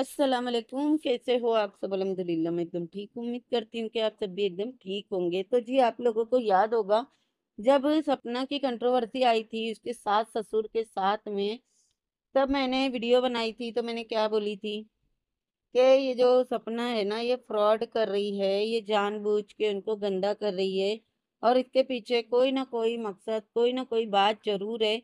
अस्सलाम वालेकुम कैसे हो आप सब अलहमदिल्ला मैं एकदम ठीक उम्मीद करती हूँ कि आप सब भी एकदम ठीक होंगे तो जी आप लोगों को याद होगा जब सपना की कंट्रोवर्सी आई थी उसके साथ ससुर के साथ में तब मैंने वीडियो बनाई थी तो मैंने क्या बोली थी कि ये जो सपना है ना ये फ्रॉड कर रही है ये जानबूझ के उनको गंदा कर रही है और इसके पीछे कोई ना कोई मकसद कोई ना कोई बात जरूर है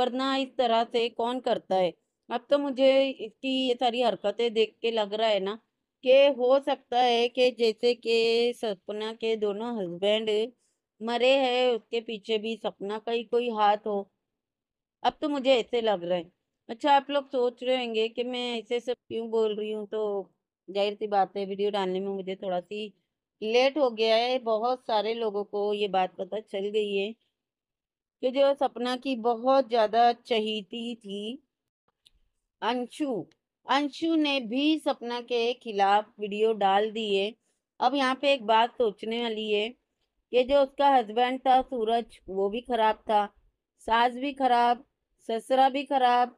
वरना इस तरह से कौन करता है अब तो मुझे इसकी ये सारी हरकतें देख के लग रहा है ना कि हो सकता है कि जैसे कि सपना के दोनों हस्बैंड मरे हैं उसके पीछे भी सपना का ही कोई हाथ हो अब तो मुझे ऐसे लग रहा है अच्छा आप लोग सोच रहे होंगे कि मैं ऐसे सब क्यों बोल रही हूँ तो जाहिर सी बात है वीडियो डालने में मुझे थोड़ा सी लेट हो गया है बहुत सारे लोगों को ये बात पता चल गई है कि जो सपना की बहुत ज़्यादा चहीती थी अंशु अंशु ने भी सपना के खिलाफ वीडियो डाल दिए अब यहाँ पे एक बात सोचने वाली है कि जो उसका हस्बैंड था सूरज वो भी खराब था सास भी खराब ससरा भी खराब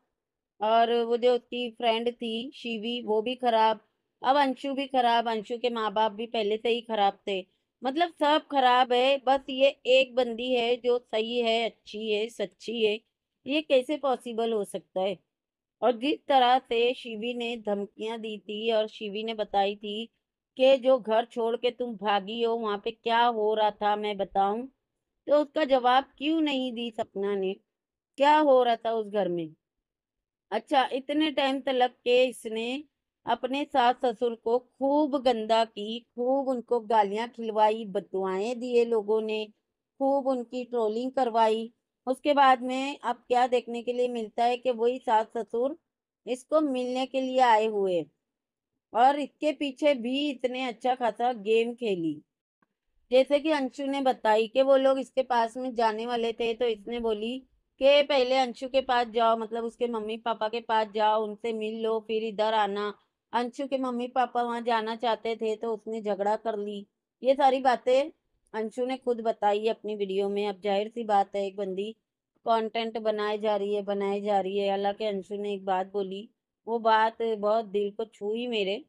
और वो जो उसकी फ्रेंड थी शिवी वो भी खराब अब अंशु भी खराब अंशु के माँ बाप भी पहले से ही खराब थे मतलब सब खराब है बस ये एक बंदी है जो सही है अच्छी है सच्ची है ये कैसे पॉसिबल हो सकता है और जिस तरह से शिवी ने धमकियां दी थी और शिवी ने बताई थी कि जो घर छोड़ के तुम भागी हो वहाँ पे क्या हो रहा था मैं बताऊं तो उसका जवाब क्यों नहीं दी सपना ने क्या हो रहा था उस घर में अच्छा इतने टाइम तलक के इसने अपने सास ससुर को खूब गंदा की खूब उनको गालियां खिलवाई बदुआएं दिए लोगों ने खूब उनकी ट्रोलिंग करवाई उसके बाद में अब क्या देखने के लिए मिलता है कि वही सास ससुर इसको मिलने के लिए आए हुए और इसके पीछे भी इतने अच्छा खासा गेम खेली जैसे कि अंशु ने बताई कि वो लोग इसके पास में जाने वाले थे तो इसने बोली कि पहले अंशु के पास जाओ मतलब उसके मम्मी पापा के पास जाओ उनसे मिल लो फिर इधर आना अंशु के मम्मी पापा वहाँ जाना चाहते थे तो उसने झगड़ा कर ली ये सारी बातें अंशु ने खुद बताई अपनी वीडियो में अब जाहिर सी बात है एक बंदी कंटेंट बनाए जा रही है बनाए जा रही है हालांकि अंशु ने एक बात बोली वो बात बहुत दिल को छूई मेरे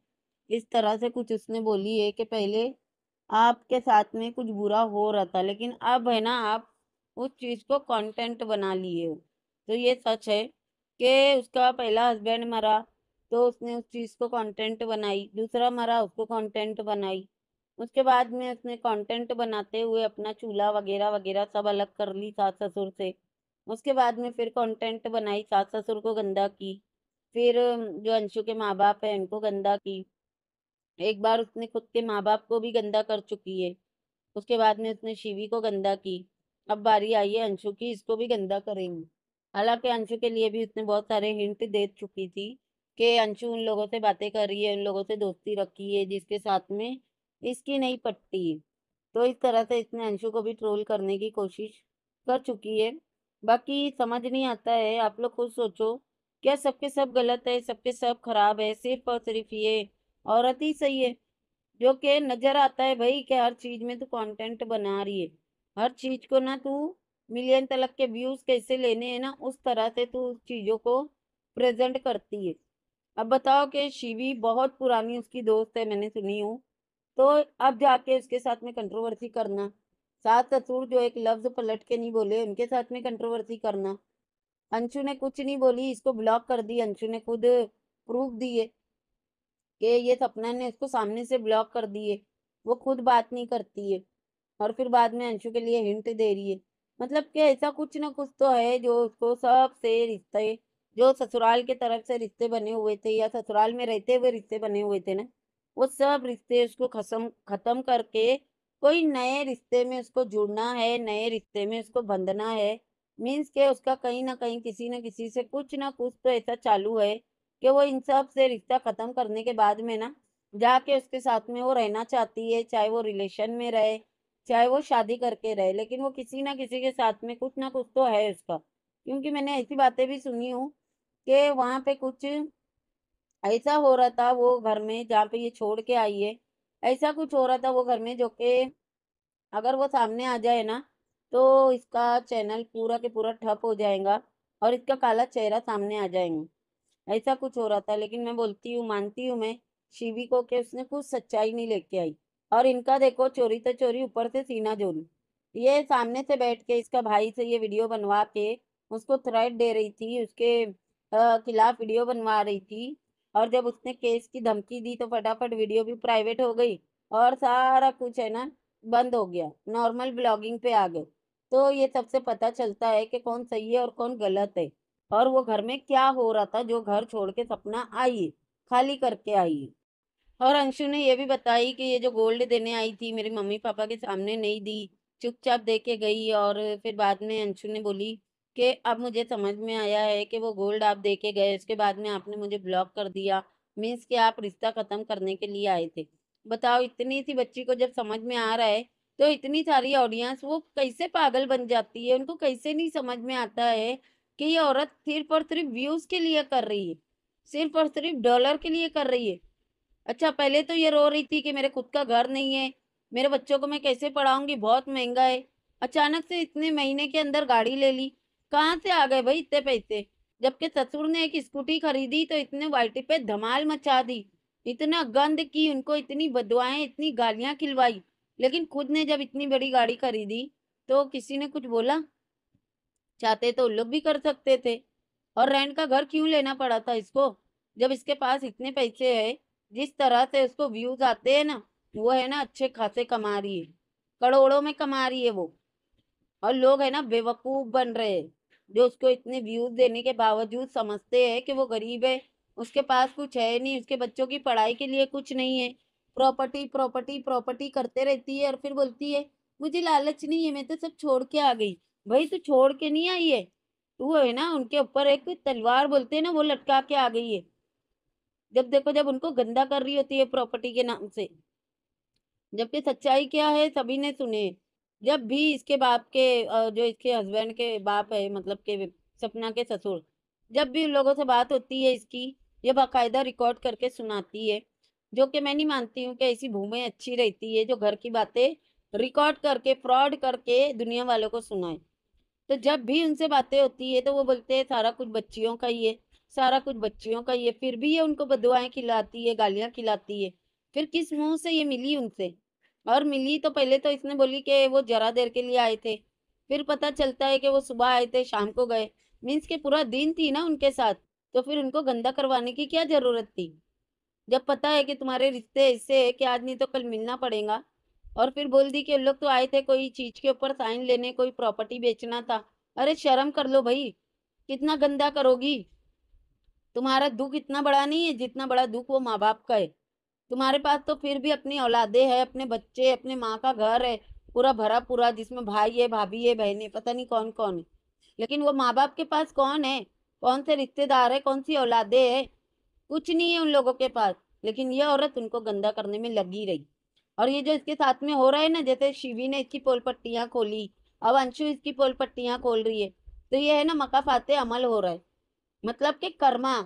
इस तरह से कुछ उसने बोली है कि पहले आपके साथ में कुछ बुरा हो रहा था लेकिन अब है ना आप उस चीज़ को कंटेंट बना लिए हो तो ये सच है कि उसका पहला हस्बैंड मरा तो उसने उस चीज़ को कंटेंट बनाई दूसरा मरा उसको कंटेंट बनाई उसके बाद में उसने कंटेंट बनाते हुए अपना चूल्हा वगैरह वगैरह सब अलग कर ली सास ससुर से उसके बाद में फिर कंटेंट बनाई सास ससुर को गंदा की फिर जो अंशु के माँ बाप है उनको गंदा की एक बार उसने खुद के माँ बाप को भी गंदा कर चुकी है उसके बाद में उसने शिवी को गंदा की अब बारी आई है अंशु की इसको भी गंदा करेंगी हालांकि अंशु के लिए भी उसने बहुत सारे हिंट दे चुकी थी कि अंशु उन लोगों से बातें कर रही है उन लोगों से दोस्ती रखी है जिसके साथ में इसकी नहीं पट्टी तो इस तरह से इसने अंशु को भी ट्रोल करने की कोशिश कर चुकी है बाकी समझ नहीं आता है आप लोग खुद सोचो क्या सबके सब गलत है सबके सब खराब है सिर्फ और सिर्फ ये औरत ही सही है जो कि नज़र आता है भाई कि हर चीज़ में तू कंटेंट बना रही है हर चीज़ को ना तू मिलियन तलक के व्यूज़ कैसे लेने हैं ना उस तरह से तू चीज़ों को प्रेजेंट करती है अब बताओ कि शिवी बहुत पुरानी उसकी दोस्त है मैंने सुनी हूँ तो अब जाके उसके साथ में कंट्रोवर्सी करना सात ससुर जो एक लफ्ज पलट के नहीं बोले उनके साथ में कंट्रोवर्सी करना अंशु ने कुछ नहीं बोली इसको ब्लॉक कर दी अंशु ने खुद प्रूफ दिए कि ये सपना ने इसको सामने से ब्लॉक कर दिए वो खुद बात नहीं करती है और फिर बाद में अंशु के लिए हिंट दे रही है मतलब कि ऐसा कुछ ना कुछ तो है जो उसको सबसे रिश्ते जो ससुराल के तरफ से रिश्ते बने हुए थे या ससुराल में रहते हुए रिश्ते बने हुए थे ना वो सब रिश्ते उसको खसम खत्म करके कोई नए रिश्ते में उसको जुड़ना है नए रिश्ते में उसको बंधना है मीन्स के उसका कहीं ना कहीं किसी ना किसी से कुछ ना कुछ तो ऐसा चालू है कि वो इन सब से रिश्ता ख़त्म करने के बाद में ना जाके उसके साथ में वो रहना चाहती है चाहे वो रिलेशन में रहे चाहे वो शादी करके रहे लेकिन वो किसी ना किसी के साथ में कुछ ना कुछ तो है उसका क्योंकि मैंने ऐसी बातें भी सुनी हूँ कि वहाँ पे कुछ ऐसा हो रहा था वो घर में जहाँ पे ये छोड़ के आई है ऐसा कुछ हो रहा था वो घर में जो कि अगर वो सामने आ जाए ना तो इसका चैनल पूरा के पूरा ठप हो जाएगा और इसका काला चेहरा सामने आ जाएंगे ऐसा कुछ हो रहा था लेकिन मैं बोलती हूँ मानती हूँ मैं शिवी को कि उसने कुछ सच्चाई नहीं लेके आई और इनका देखो चोरी तो चोरी ऊपर से सीना जोरी ये सामने से बैठ के इसका भाई से ये वीडियो बनवा के उसको थ्रेट दे रही थी उसके खिलाफ वीडियो बनवा रही थी और जब उसने केस की धमकी दी तो फटाफट वीडियो भी प्राइवेट हो गई और सारा कुछ है ना बंद हो गया नॉर्मल ब्लॉगिंग पे आ गए तो ये सबसे पता चलता है कि कौन सही है और कौन गलत है और वो घर में क्या हो रहा था जो घर छोड़ के सपना आई खाली करके आई और अंशु ने ये भी बताई कि ये जो गोल्ड देने आई थी मेरे मम्मी पापा के सामने नहीं दी चुपचाप दे के गई और फिर बाद में अंशु ने बोली कि अब मुझे समझ में आया है कि वो गोल्ड आप दे के गए उसके बाद में आपने मुझे ब्लॉक कर दिया मीन्स कि आप रिश्ता ख़त्म करने के लिए आए थे बताओ इतनी सी बच्ची को जब समझ में आ रहा है तो इतनी सारी ऑडियंस वो कैसे पागल बन जाती है उनको कैसे नहीं समझ में आता है कि ये औरत सिर्फ और सिर्फ व्यूज़ के लिए कर रही है सिर्फ और सिर्फ डॉलर के लिए कर रही है अच्छा पहले तो ये रो रही थी कि मेरे खुद का घर नहीं है मेरे बच्चों को मैं कैसे पढ़ाऊंगी बहुत महंगा है अचानक से इतने महीने के अंदर गाड़ी ले ली कहाँ से आ गए भाई इतने पैसे जबकि ससुर ने एक स्कूटी खरीदी तो इतने बाल्टी पे धमाल मचा दी इतना गंद की उनको इतनी बदवाएं इतनी गालियां खिलवाई लेकिन खुद ने जब इतनी बड़ी गाड़ी खरीदी तो किसी ने कुछ बोला चाहते तो लोग भी कर सकते थे और रेंट का घर क्यों लेना पड़ा था इसको जब इसके पास इतने पैसे है जिस तरह से उसको व्यूज आते है ना वो है ना अच्छे खासे कमा रही है करोड़ों में कमा रही है वो और लोग है ना बेवकूफ़ बन रहे हैं जो उसको इतने व्यूज देने के बावजूद समझते हैं कि वो गरीब है उसके पास कुछ है नहीं उसके बच्चों की पढ़ाई के लिए कुछ नहीं है प्रॉपर्टी प्रॉपर्टी प्रॉपर्टी करते रहती है और फिर बोलती है मुझे लालच नहीं है मैं तो सब छोड़ के आ गई भाई तू छोड़ के नहीं आई है तू है ना उनके ऊपर एक तलवार बोलते हैं ना वो लटका के आ गई है जब देखो जब उनको गंदा कर रही होती है प्रॉपर्टी के नाम से जबकि सच्चाई क्या है सभी ने सुने जब भी इसके बाप के और जो इसके हस्बैंड के बाप है मतलब के सपना के ससुर जब भी उन लोगों से बात होती है इसकी ये बाकायदा रिकॉर्ड करके सुनाती है जो कि मैं नहीं मानती हूँ कि ऐसी भूमें अच्छी रहती है जो घर की बातें रिकॉर्ड करके फ्रॉड करके दुनिया वालों को सुनाए तो जब भी उनसे बातें होती है तो वो बोलते हैं सारा कुछ बच्चियों का ही है सारा कुछ बच्चियों का ही है फिर भी ये उनको बदुआएं खिलाती है गालियाँ खिलाती है फिर किस मुंह से ये मिली उनसे और मिली तो पहले तो इसने बोली कि वो जरा देर के लिए आए थे फिर पता चलता है कि वो सुबह आए थे शाम को गए मीन्स के पूरा दिन थी ना उनके साथ तो फिर उनको गंदा करवाने की क्या ज़रूरत थी जब पता है कि तुम्हारे रिश्ते ऐसे है कि आज नहीं तो कल मिलना पड़ेगा और फिर बोल दी कि लोग तो आए थे कोई चीज के ऊपर साइन लेने कोई प्रॉपर्टी बेचना था अरे शर्म कर लो भाई कितना गंदा करोगी तुम्हारा दुख इतना बड़ा नहीं है जितना बड़ा दुख वो माँ बाप का है तुम्हारे पास तो फिर भी अपनी औलादे है अपने बच्चे अपने माँ का घर है पूरा भरा पूरा जिसमें भाई है भाभी है बहने पता नहीं कौन कौन है लेकिन वो माँ बाप के पास कौन है कौन से रिश्तेदार है कौन सी औलादे है कुछ नहीं है उन लोगों के पास लेकिन ये औरत उनको गंदा करने में लगी रही और ये जो इसके साथ में हो रहा है ना जैसे शिवी ने इसकी पोल पट्टियाँ खोली अब अंशु इसकी पोल पट्टियाँ खोल रही है तो ये है ना मका फाते अमल हो रहा है मतलब कि कर्मा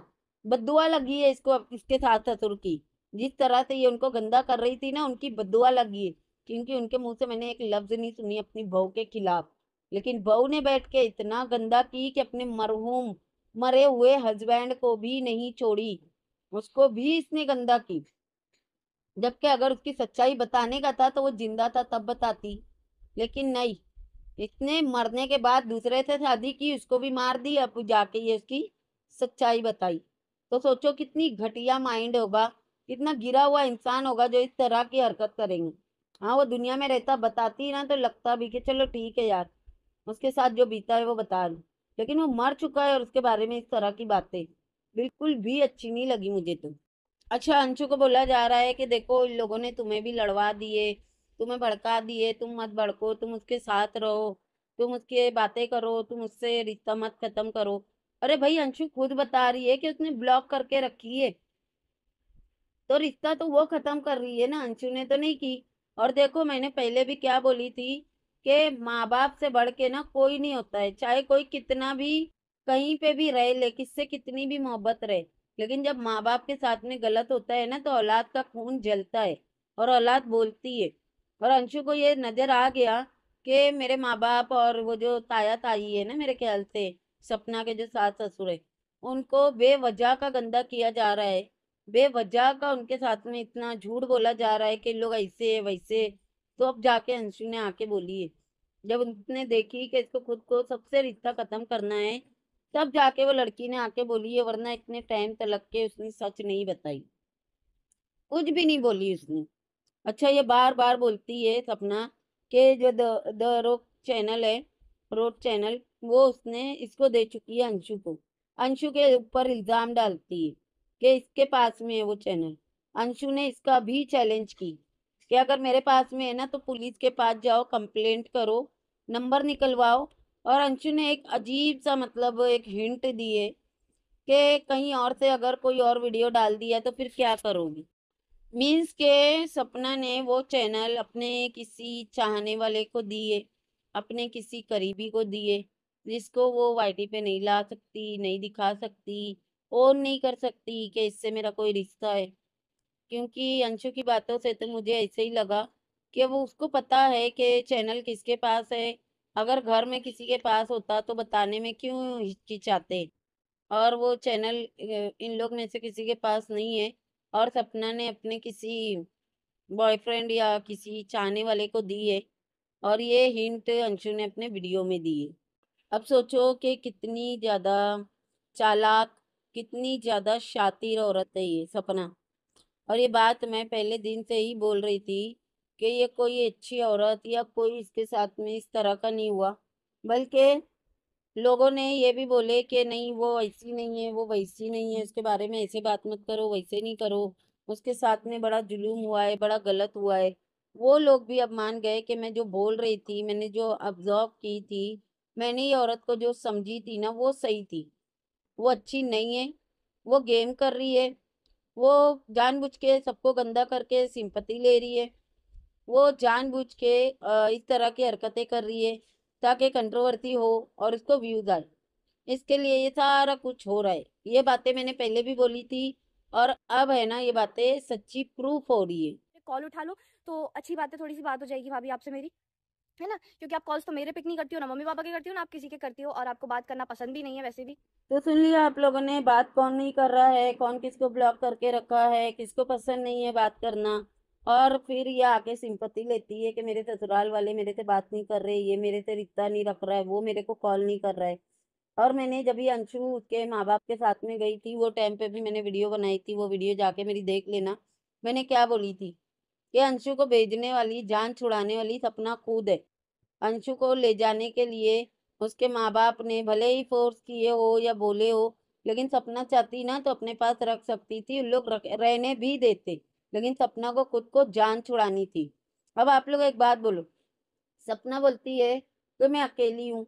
बदुआ लगी है इसको इसके साथ ससुर की जिस तरह से ये उनको गंदा कर रही थी ना उनकी बदुआ लगी क्योंकि उनके मुंह से मैंने एक लफ्ज नहीं सुनी अपनी बहू के खिलाफ लेकिन बहू ने बैठ के इतना गंदा की कि अपने मरहूम मरे हुए हस्बैंड को भी नहीं छोड़ी उसको भी इसने गंदा की जबकि अगर उसकी सच्चाई बताने का था तो वो जिंदा था तब बताती लेकिन नहीं इसने मरने के बाद दूसरे से शादी की उसको भी मार दी अब जाके ये उसकी सच्चाई बताई तो सोचो कितनी घटिया माइंड होगा कितना गिरा हुआ इंसान होगा जो इस तरह की हरकत करेंगे हाँ वो दुनिया में रहता बताती ना तो लगता भी कि चलो ठीक है यार उसके साथ जो बीता है वो बता दूँ लेकिन वो मर चुका है और उसके बारे में इस तरह की बातें बिल्कुल भी अच्छी नहीं लगी मुझे तो अच्छा अंशु को बोला जा रहा है कि देखो इन लोगों ने तुम्हें भी लड़वा दिए तुम्हें भड़का दिए तुम मत भड़को तुम उसके साथ रहो तुम उसके बातें करो तुम उससे रिश्ता मत खत्म करो अरे भाई अंशु खुद बता रही है कि उसने ब्लॉक करके रखी है तो रिश्ता तो वो ख़त्म कर रही है ना अंशु ने तो नहीं की और देखो मैंने पहले भी क्या बोली थी कि माँ बाप से बढ़ के ना कोई नहीं होता है चाहे कोई कितना भी कहीं पे भी रहे ले किससे कितनी भी मोहब्बत रहे लेकिन जब माँ बाप के साथ में गलत होता है ना तो औलाद का खून जलता है और औलाद बोलती है और अंशु को ये नज़र आ गया कि मेरे माँ बाप और वो जो ताया ताई है ना मेरे ख्याल से सपना के जो सास ससुर है उनको बेवजह का गंदा किया जा रहा है बेवजह का उनके साथ में इतना झूठ बोला जा रहा है कि लोग ऐसे वैसे तो अब जाके अंशु ने आके बोली है जब उसने देखी कि इसको खुद को सबसे रिश्ता खत्म करना है तब जाके वो लड़की ने आके बोली है वरना इतने टाइम तलक के उसने सच नहीं बताई कुछ भी नहीं बोली उसने अच्छा ये बार बार बोलती है सपना के जो द, द रोक चैनल है रोड चैनल वो उसने इसको दे चुकी है अंशु को अंशु के ऊपर इल्ज़ाम डालती है कि इसके पास में है वो चैनल अंशु ने इसका भी चैलेंज की कि अगर मेरे पास में है ना तो पुलिस के पास जाओ कंप्लेंट करो नंबर निकलवाओ और अंशु ने एक अजीब सा मतलब एक हिंट दिए कि कहीं और से अगर कोई और वीडियो डाल दिया तो फिर क्या करोगी मीन्स के सपना ने वो चैनल अपने किसी चाहने वाले को दिए अपने किसी करीबी को दिए जिसको वो वाई पे नहीं ला सकती नहीं दिखा सकती और नहीं कर सकती कि इससे मेरा कोई रिश्ता है क्योंकि अंशु की बातों से तो मुझे ऐसे ही लगा कि वो उसको पता है कि चैनल किसके पास है अगर घर में किसी के पास होता तो बताने में क्यों हिचकिचाते और वो चैनल इन लोग में से किसी के पास नहीं है और सपना ने अपने किसी बॉयफ्रेंड या किसी चाहने वाले को दी है और ये हिंट अंशु ने अपने वीडियो में दी है अब सोचो कि कितनी ज़्यादा चालाक कितनी ज़्यादा शातिर औरत है ये सपना और ये बात मैं पहले दिन से ही बोल रही थी कि ये कोई अच्छी औरत या कोई इसके साथ में इस तरह का नहीं हुआ बल्कि लोगों ने ये भी बोले कि नहीं वो ऐसी नहीं है वो वैसी नहीं है उसके बारे में ऐसे बात मत करो वैसे नहीं करो उसके साथ में बड़ा जुलूम हुआ है बड़ा गलत हुआ है वो लोग भी अब मान गए कि मैं जो बोल रही थी मैंने जो ऑब्जॉर्व की थी मैंने ये औरत को जो समझी थी ना वो सही थी वो अच्छी नहीं है वो गेम कर रही है वो जानबूझ के सबको गंदा करके सिंपत्ति ले रही है वो जानबूझ के इस तरह की हरकतें कर रही है ताकि कंट्रोवर्सी हो और इसको व्यूज आए इसके लिए ये सारा कुछ हो रहा है ये बातें मैंने पहले भी बोली थी और अब है ना ये बातें सच्ची प्रूफ हो रही है कॉल उठा लो तो अच्छी बात है थोड़ी सी बात हो जाएगी भाभी आपसे मेरी है ना क्योंकि आप कॉल्स तो मेरे पिक नहीं करती हो ना मम्मी पापा के करती हो ना आप किसी के करती हो और आपको बात करना पसंद भी नहीं है वैसे भी तो सुन लिया आप लोगों ने बात कौन नहीं कर रहा है कौन किसको ब्लॉक करके रखा है किसको पसंद नहीं है बात करना और फिर ये आके सिंपत्ति लेती है कि मेरे ससुराल वाले मेरे से बात नहीं कर रहे ये मेरे से रिश्ता नहीं रख रहा है वो मेरे को कॉल नहीं कर रहा है और मैंने जब भी अंशु उसके माँ बाप के साथ में गई थी वो टाइम पे भी मैंने वीडियो बनाई थी वो वीडियो जाके मेरी देख लेना मैंने क्या बोली थी कि अंशु को भेजने वाली जान छुड़ाने वाली सपना खुद है अंशु को ले जाने के लिए उसके माँ बाप ने भले ही फोर्स किए हो या बोले हो लेकिन सपना चाहती ना तो अपने पास रख सकती थी उन लोग रहने भी देते लेकिन सपना को खुद को जान छुड़ानी थी अब आप लोग एक बात बोलो सपना बोलती है कि तो मैं अकेली हूँ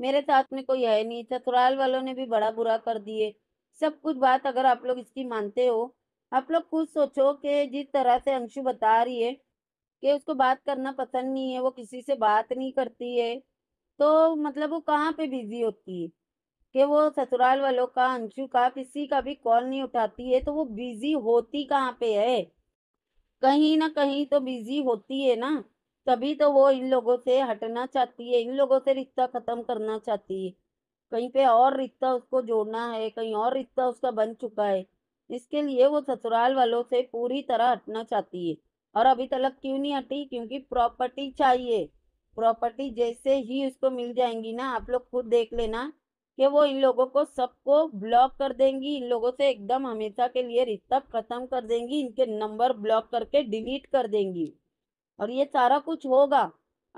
मेरे साथ में कोई है नहीं ससुराल वालों ने भी बड़ा बुरा कर दिए सब कुछ बात अगर आप लोग इसकी मानते हो आप लोग खुद सोचो कि जिस तरह से अंशु बता रही है कि उसको बात करना पसंद नहीं है वो किसी से बात नहीं करती है तो मतलब वो कहाँ पे बिजी होती है कि वो ससुराल वालों का अंशु का किसी का भी कॉल नहीं उठाती है तो वो बिजी होती कहाँ पे है कहीं ना कहीं तो बिजी होती है ना तभी तो वो इन लोगों से हटना चाहती है इन लोगों से रिश्ता ख़त्म करना चाहती है कहीं पे और रिश्ता उसको जोड़ना है कहीं और रिश्ता उसका बन चुका है इसके लिए वो ससुराल वालों से पूरी तरह हटना चाहती है और अभी तक क्यों नहीं हटी क्योंकि प्रॉपर्टी चाहिए प्रॉपर्टी जैसे ही उसको मिल जाएंगी ना आप लोग खुद देख लेना कि वो इन लोगों को सबको ब्लॉक कर देंगी इन लोगों से एकदम हमेशा के लिए रिश्ता खत्म कर देंगी इनके नंबर ब्लॉक करके डिलीट कर देंगी और ये सारा कुछ होगा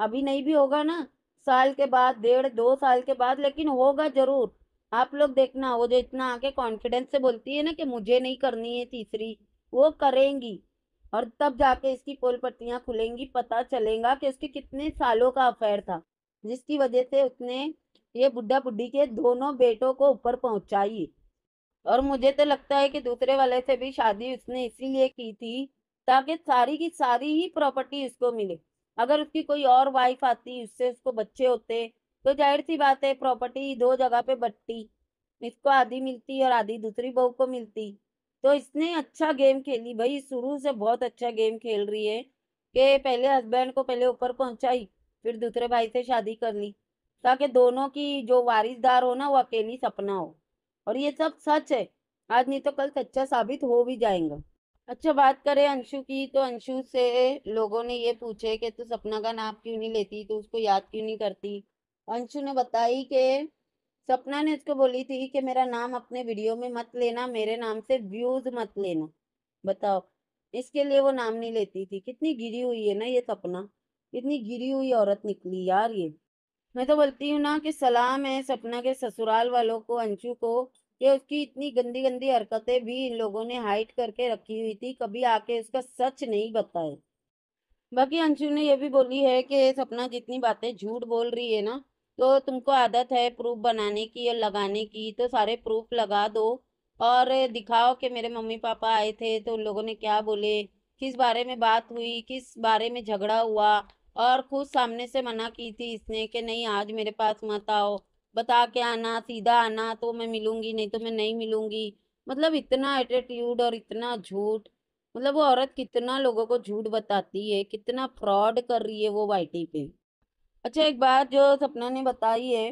अभी नहीं भी होगा ना साल के बाद डेढ़ दो साल के बाद लेकिन होगा जरूर आप लोग देखना वो जो इतना आके कॉन्फिडेंस से बोलती है ना कि मुझे नहीं करनी है तीसरी वो करेंगी और तब जाके इसकी पोल पत्तियां खुलेंगी पता चलेगा कि उसके कितने सालों का अफेयर था जिसकी वजह से उसने ये बुढ़ा बुढ़ी के दोनों बेटों को ऊपर पहुंचाई और मुझे तो लगता है कि दूसरे वाले से भी शादी उसने इसीलिए की थी ताकि सारी की सारी ही प्रॉपर्टी उसको मिले अगर उसकी कोई और वाइफ आती उससे उसको बच्चे होते तो जाहिर सी बात है प्रॉपर्टी दो जगह पे बट्टी इसको आधी मिलती और आधी दूसरी बहू को मिलती तो इसने अच्छा गेम खेली भाई शुरू से बहुत अच्छा गेम खेल रही है कि पहले हस्बैंड को पहले ऊपर पहुंचाई फिर दूसरे भाई से शादी कर ली ताकि दोनों की जो वारिसदार हो ना वो अकेली सपना हो और ये सब सच है आज नहीं तो कल सच्चा साबित हो भी जाएगा अच्छा बात करें अंशु की तो अंशु से लोगों ने ये पूछे कि तू सपना का नाम क्यों नहीं लेती तो उसको याद क्यों नहीं करती अंशु ने बताई कि सपना ने उसको बोली थी कि मेरा नाम अपने वीडियो में मत लेना मेरे नाम से व्यूज मत लेना बताओ इसके लिए वो नाम नहीं लेती थी कितनी गिरी हुई है ना ये सपना कितनी गिरी हुई औरत निकली यार ये मैं तो बोलती हूँ ना कि सलाम है सपना के ससुराल वालों को अंशु को कि उसकी इतनी गंदी गंदी हरकतें भी इन लोगों ने हाइट करके रखी हुई थी कभी आके उसका सच नहीं बताए बाकी अंशु ने यह भी बोली है कि सपना जितनी बातें झूठ बोल रही है ना तो तुमको आदत है प्रूफ बनाने की और लगाने की तो सारे प्रूफ लगा दो और दिखाओ कि मेरे मम्मी पापा आए थे तो उन लोगों ने क्या बोले किस बारे में बात हुई किस बारे में झगड़ा हुआ और खुद सामने से मना की थी इसने कि नहीं आज मेरे पास मत आओ बता के आना सीधा आना तो मैं मिलूंगी नहीं तो मैं नहीं मिलूंगी मतलब इतना एटीट्यूड और इतना झूठ मतलब वो औरत कितना लोगों को झूठ बताती है कितना फ्रॉड कर रही है वो वाइटी पे अच्छा एक बात जो सपना ने बताई है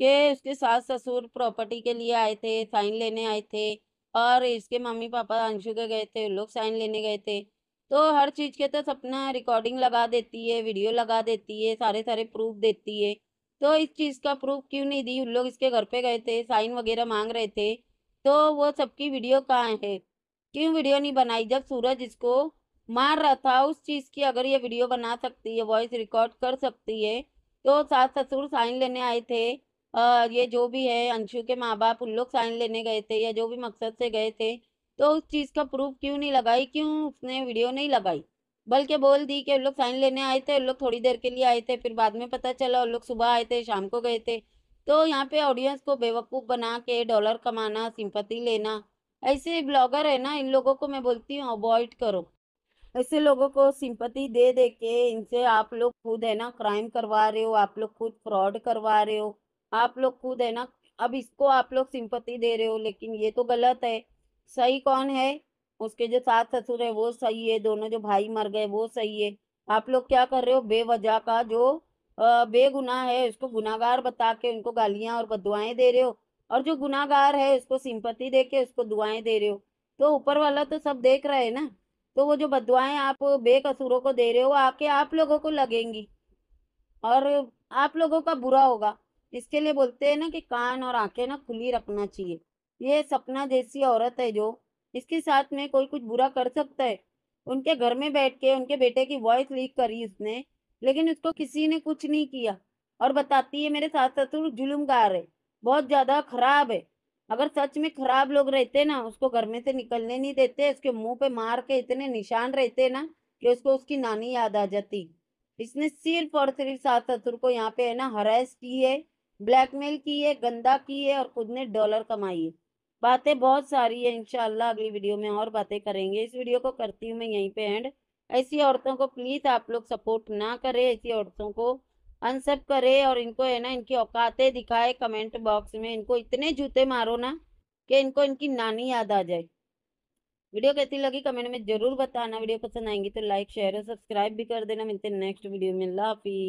कि उसके सास ससुर प्रॉपर्टी के लिए आए थे साइन लेने आए थे और इसके मम्मी पापा अंशु के गए थे लोग साइन लेने गए थे तो हर चीज़ के तो सपना रिकॉर्डिंग लगा देती है वीडियो लगा देती है सारे सारे प्रूफ देती है तो इस चीज़ का प्रूफ क्यों नहीं दी उन लोग इसके घर पे गए थे साइन वगैरह मांग रहे थे तो वो सबकी वीडियो कहाँ है क्यों वीडियो नहीं बनाई जब सूरज इसको मार रहा था उस चीज़ की अगर ये वीडियो बना सकती है वॉइस रिकॉर्ड कर सकती है तो सास ससुर साइन लेने आए थे आ, ये जो भी है अंशु के माँ बाप उन लोग साइन लेने गए थे या जो भी मकसद से गए थे तो उस चीज़ का प्रूफ क्यों नहीं लगाई क्यों उसने वीडियो नहीं लगाई बल्कि बोल दी कि उन लोग साइन लेने आए थे उन लोग थोड़ी देर के लिए आए थे फिर बाद में पता चला उन लोग सुबह आए थे शाम को गए थे तो यहाँ पे ऑडियंस को बेवकूफ़ बना के डॉलर कमाना सिंपत्ति लेना ऐसे ब्लॉगर है ना इन लोगों को मैं बोलती हूँ अवॉइड करो ऐसे लोगों को सिंपति दे दे के इनसे आप लोग खुद है ना क्राइम करवा रहे हो आप लोग खुद फ्रॉड करवा रहे हो आप लोग खुद है ना अब इसको आप लोग सिंपति दे रहे हो लेकिन ये तो गलत है सही कौन है उसके जो सास ससुर है वो सही है दोनों जो भाई मर गए वो सही है आप लोग क्या कर रहे हो बेवजह का जो बेगुनाह है उसको गुनागार बता के उनको गालियां और बदुआएं दे रहे हो और जो गुनागार है उसको सिंपति दे के उसको दुआएं दे रहे हो तो ऊपर वाला तो सब देख रहा है ना तो वो जो बदवाएं आप बेकसूरों को दे रहे हो आके आप लोगों को लगेंगी और आप लोगों का बुरा होगा इसके लिए बोलते हैं ना कि कान और आंखें ना खुली रखना चाहिए ये सपना जैसी औरत है जो इसके साथ में कोई कुछ बुरा कर सकता है उनके घर में बैठ के उनके बेटे की वॉइस लीक करी उसने लेकिन उसको किसी ने कुछ नहीं किया और बताती है मेरे सास ससुर जुल्मगार है बहुत ज़्यादा खराब है अगर सच में खराब लोग रहते ना उसको घर में से निकलने नहीं देते उसके मुंह पे मार के इतने निशान रहते ना कि उसको उसकी नानी याद आ जाती इसने सिर्फ और सिर्फ सास ससुर को यहाँ पे है ना हरास की है ब्लैकमेल की है गंदा की है और खुद ने डॉलर कमाई है बातें बहुत सारी है इनशाला अगली वीडियो में और बातें करेंगे इस वीडियो को करती हूँ मैं यहीं पे एंड ऐसी औरतों को प्लीज़ आप लोग सपोर्ट ना करें ऐसी औरतों को अनसब करे और इनको है ना इनकी औकातें दिखाए कमेंट बॉक्स में इनको इतने जूते मारो ना कि इनको इनकी नानी याद आ जाए वीडियो कैसी लगी कमेंट में जरूर बताना वीडियो पसंद आएंगी तो लाइक शेयर और सब्सक्राइब भी कर देना मिलते हैं नेक्स्ट वीडियो में लाफी